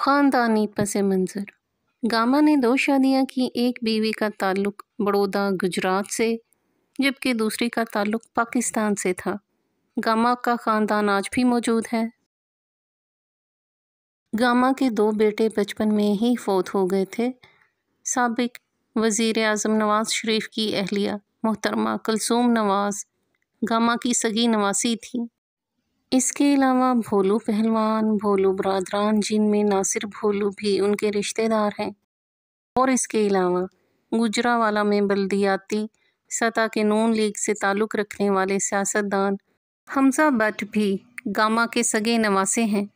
ख़ानदानी पस मंज़र गामा ने दो शादियां की एक बीवी का ताल्लुक बड़ौदा गुजरात से जबकि दूसरी का ताल्लुक पाकिस्तान से था गामा का ख़ानदान आज भी मौजूद है गामा के दो बेटे बचपन में ही फौत हो गए थे सबक वज़ी अजम नवाज़ शरीफ की अहलिया मोहतरमा कलसूम नवाज़ गामा की सगी नवासी थी इसके अलावा भोलू पहलवान भोलू बरदरान जिनमें नासिर भोलू भी उनके रिश्तेदार हैं और इसके अलावा गुजरावाला में बल्दियाती सतह के नून लीग से ताल्लुक़ रखने वाले सियासतदान हमजा भट्ट भी गामा के सगे नवासे हैं